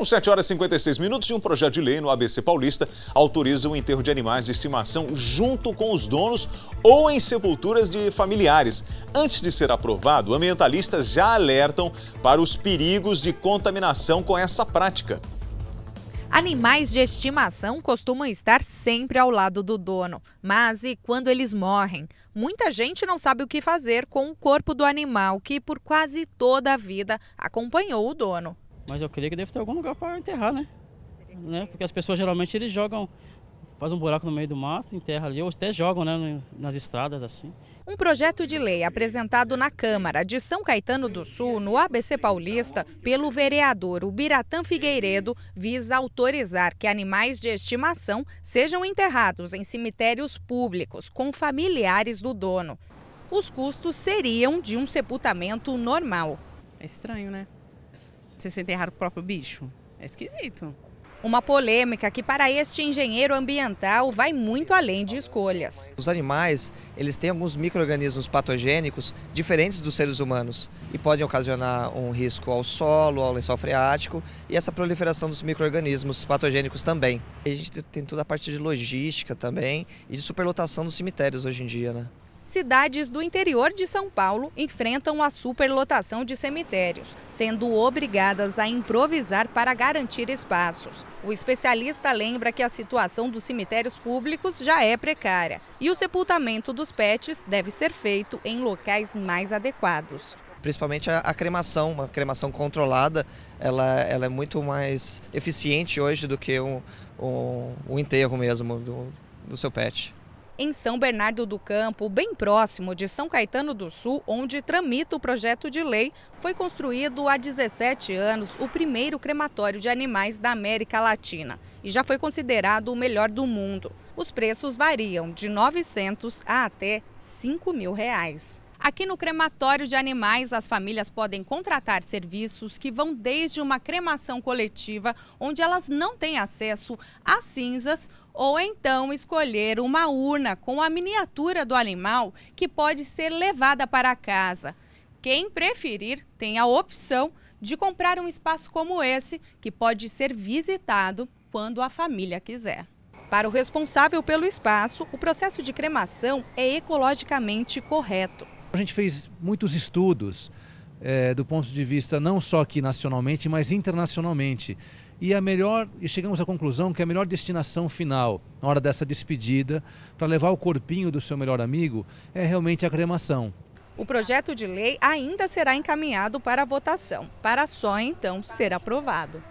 São 7 horas e 56 minutos e um projeto de lei no ABC Paulista autoriza o enterro de animais de estimação junto com os donos ou em sepulturas de familiares. Antes de ser aprovado, ambientalistas já alertam para os perigos de contaminação com essa prática. Animais de estimação costumam estar sempre ao lado do dono, mas e quando eles morrem? Muita gente não sabe o que fazer com o corpo do animal que, por quase toda a vida, acompanhou o dono. Mas eu creio que deve ter algum lugar para enterrar, né? né? Porque as pessoas geralmente eles jogam fazem um buraco no meio do mato, enterra ali, ou até jogam né, nas estradas assim. Um projeto de lei apresentado na Câmara de São Caetano do Sul, no ABC Paulista, pelo vereador Ubiratã Figueiredo, visa autorizar que animais de estimação sejam enterrados em cemitérios públicos com familiares do dono. Os custos seriam de um sepultamento normal. É estranho, né? Você sente errado o próprio bicho? É esquisito. Uma polêmica que para este engenheiro ambiental vai muito além de escolhas. Os animais, eles têm alguns micro-organismos patogênicos diferentes dos seres humanos e podem ocasionar um risco ao solo, ao lençol freático e essa proliferação dos micro-organismos patogênicos também. E a gente tem toda a parte de logística também e de superlotação dos cemitérios hoje em dia, né? cidades do interior de São Paulo enfrentam a superlotação de cemitérios, sendo obrigadas a improvisar para garantir espaços. O especialista lembra que a situação dos cemitérios públicos já é precária e o sepultamento dos pets deve ser feito em locais mais adequados principalmente a, a, cremação, uma cremação controlada, ela, ela é muito mais eficiente hoje do que o um, um, um enterro mesmo do, do seu pet em São Bernardo do Campo, bem próximo de São Caetano do Sul, onde tramita o projeto de lei, foi construído há 17 anos o primeiro crematório de animais da América Latina e já foi considerado o melhor do mundo. Os preços variam de 900 a até 5 mil reais. Aqui no crematório de animais, as famílias podem contratar serviços que vão desde uma cremação coletiva, onde elas não têm acesso a cinzas, ou então escolher uma urna com a miniatura do animal que pode ser levada para casa. Quem preferir tem a opção de comprar um espaço como esse, que pode ser visitado quando a família quiser. Para o responsável pelo espaço, o processo de cremação é ecologicamente correto. A gente fez muitos estudos é, do ponto de vista não só aqui nacionalmente, mas internacionalmente e a melhor e chegamos à conclusão que a melhor destinação final na hora dessa despedida para levar o corpinho do seu melhor amigo é realmente a cremação. O projeto de lei ainda será encaminhado para votação, para só então ser aprovado.